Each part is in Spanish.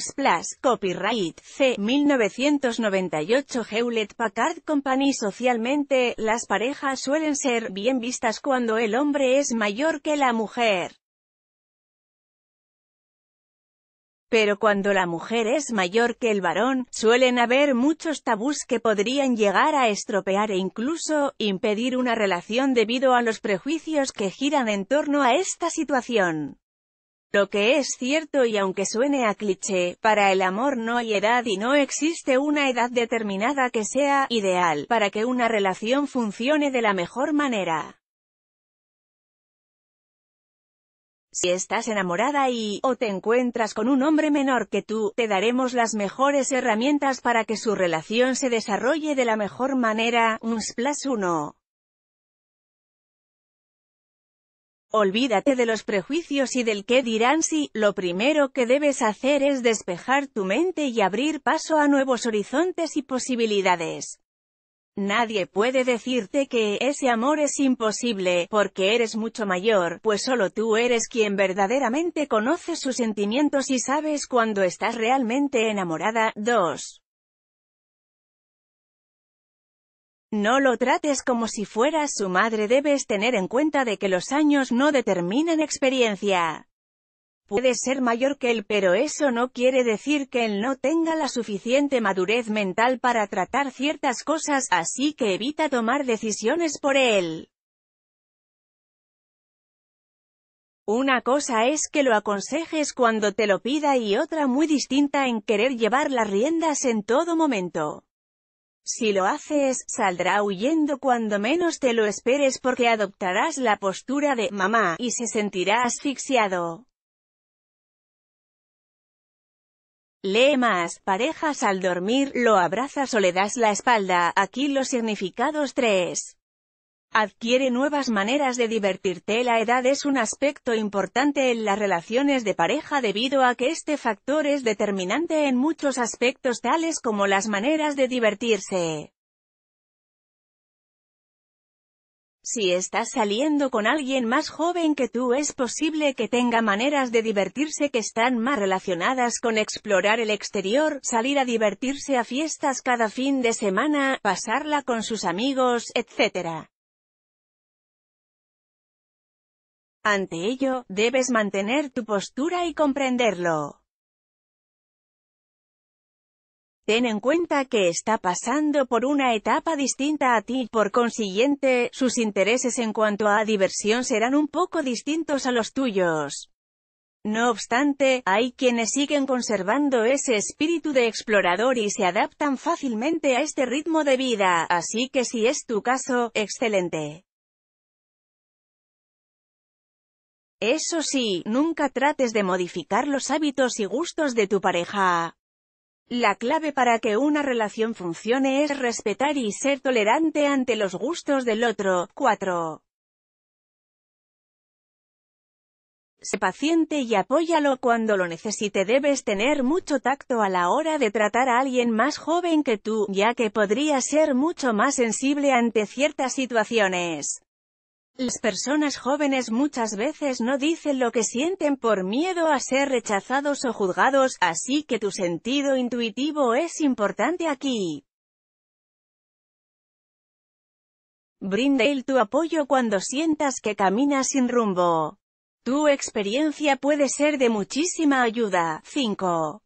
Splash, Copyright, C. 1998 Hewlett Packard Company Socialmente, las parejas suelen ser bien vistas cuando el hombre es mayor que la mujer. Pero cuando la mujer es mayor que el varón, suelen haber muchos tabús que podrían llegar a estropear e incluso, impedir una relación debido a los prejuicios que giran en torno a esta situación. Lo que es cierto y aunque suene a cliché, para el amor no hay edad y no existe una edad determinada que sea ideal para que una relación funcione de la mejor manera. Si estás enamorada y, o te encuentras con un hombre menor que tú, te daremos las mejores herramientas para que su relación se desarrolle de la mejor manera, un splash 1. Olvídate de los prejuicios y del qué dirán si, lo primero que debes hacer es despejar tu mente y abrir paso a nuevos horizontes y posibilidades. Nadie puede decirte que ese amor es imposible, porque eres mucho mayor, pues solo tú eres quien verdaderamente conoce sus sentimientos y sabes cuando estás realmente enamorada. 2. No lo trates como si fueras su madre debes tener en cuenta de que los años no determinan experiencia. Puedes ser mayor que él pero eso no quiere decir que él no tenga la suficiente madurez mental para tratar ciertas cosas, así que evita tomar decisiones por él. Una cosa es que lo aconsejes cuando te lo pida y otra muy distinta en querer llevar las riendas en todo momento. Si lo haces, saldrá huyendo cuando menos te lo esperes porque adoptarás la postura de «mamá» y se sentirá asfixiado. Lee más, parejas al dormir, lo abrazas o le das la espalda, aquí los significados 3. Adquiere nuevas maneras de divertirte. La edad es un aspecto importante en las relaciones de pareja debido a que este factor es determinante en muchos aspectos tales como las maneras de divertirse. Si estás saliendo con alguien más joven que tú es posible que tenga maneras de divertirse que están más relacionadas con explorar el exterior, salir a divertirse a fiestas cada fin de semana, pasarla con sus amigos, etc. Ante ello, debes mantener tu postura y comprenderlo. Ten en cuenta que está pasando por una etapa distinta a ti, por consiguiente, sus intereses en cuanto a diversión serán un poco distintos a los tuyos. No obstante, hay quienes siguen conservando ese espíritu de explorador y se adaptan fácilmente a este ritmo de vida, así que si es tu caso, excelente. Eso sí, nunca trates de modificar los hábitos y gustos de tu pareja. La clave para que una relación funcione es respetar y ser tolerante ante los gustos del otro. 4. Sé paciente y apóyalo cuando lo necesite. Debes tener mucho tacto a la hora de tratar a alguien más joven que tú, ya que podría ser mucho más sensible ante ciertas situaciones. Las personas jóvenes muchas veces no dicen lo que sienten por miedo a ser rechazados o juzgados, así que tu sentido intuitivo es importante aquí. el tu apoyo cuando sientas que caminas sin rumbo. Tu experiencia puede ser de muchísima ayuda. 5.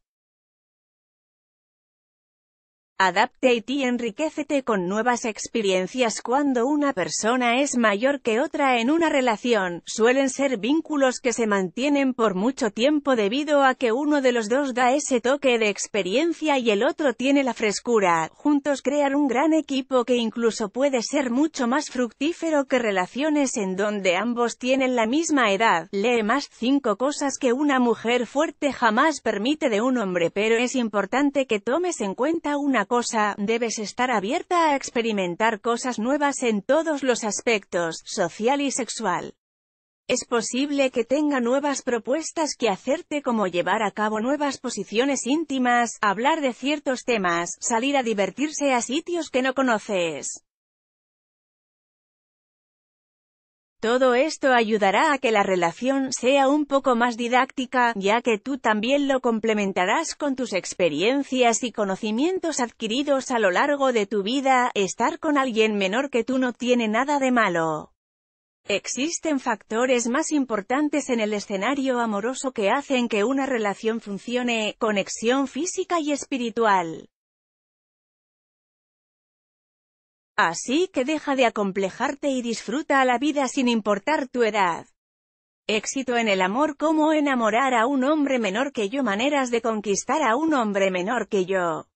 Adapte y enriquecete con nuevas experiencias cuando una persona es mayor que otra en una relación, suelen ser vínculos que se mantienen por mucho tiempo debido a que uno de los dos da ese toque de experiencia y el otro tiene la frescura, juntos crean un gran equipo que incluso puede ser mucho más fructífero que relaciones en donde ambos tienen la misma edad, lee más 5 cosas que una mujer fuerte jamás permite de un hombre pero es importante que tomes en cuenta una cosa, debes estar abierta a experimentar cosas nuevas en todos los aspectos, social y sexual. Es posible que tenga nuevas propuestas que hacerte como llevar a cabo nuevas posiciones íntimas, hablar de ciertos temas, salir a divertirse a sitios que no conoces. Todo esto ayudará a que la relación sea un poco más didáctica, ya que tú también lo complementarás con tus experiencias y conocimientos adquiridos a lo largo de tu vida, estar con alguien menor que tú no tiene nada de malo. Existen factores más importantes en el escenario amoroso que hacen que una relación funcione, conexión física y espiritual. Así que deja de acomplejarte y disfruta a la vida sin importar tu edad. Éxito en el amor Cómo enamorar a un hombre menor que yo Maneras de conquistar a un hombre menor que yo.